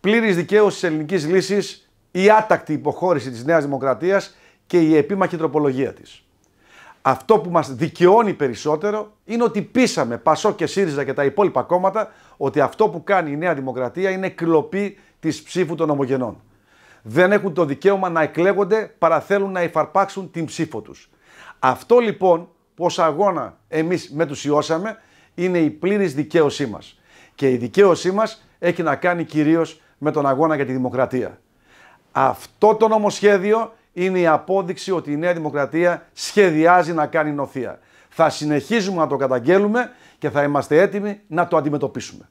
πλήρης δικαίωσης της ελληνικής λύσης, η άτακτη υποχώρηση της Νέας Δημοκρατίας και η επίμαχη τροπολογία της. Αυτό που μας δικαιώνει περισσότερο είναι ότι πείσαμε Πασό και ΣΥΡΙΖΑ και τα υπόλοιπα κόμματα ότι αυτό που κάνει η Νέα Δημοκρατία είναι κλοπή της ψήφου των ομογενών. Δεν έχουν το δικαίωμα να εκλέγονται παρά θέλουν να υφαρπάξουν την ψήφο τους. Αυτό λοιπόν που ως αγώνα εμείς μετουσιώσαμε είναι η πλήρης δικαίωσή μας. Και η δικαίωσή μας έχει να κάνει κυρίως με τον αγώνα για τη δημοκρατία. Αυτό το νομοσχέδιο είναι η απόδειξη ότι η Νέα Δημοκρατία σχεδιάζει να κάνει νοθεία. Θα συνεχίζουμε να το καταγγέλουμε και θα είμαστε έτοιμοι να το αντιμετωπίσουμε.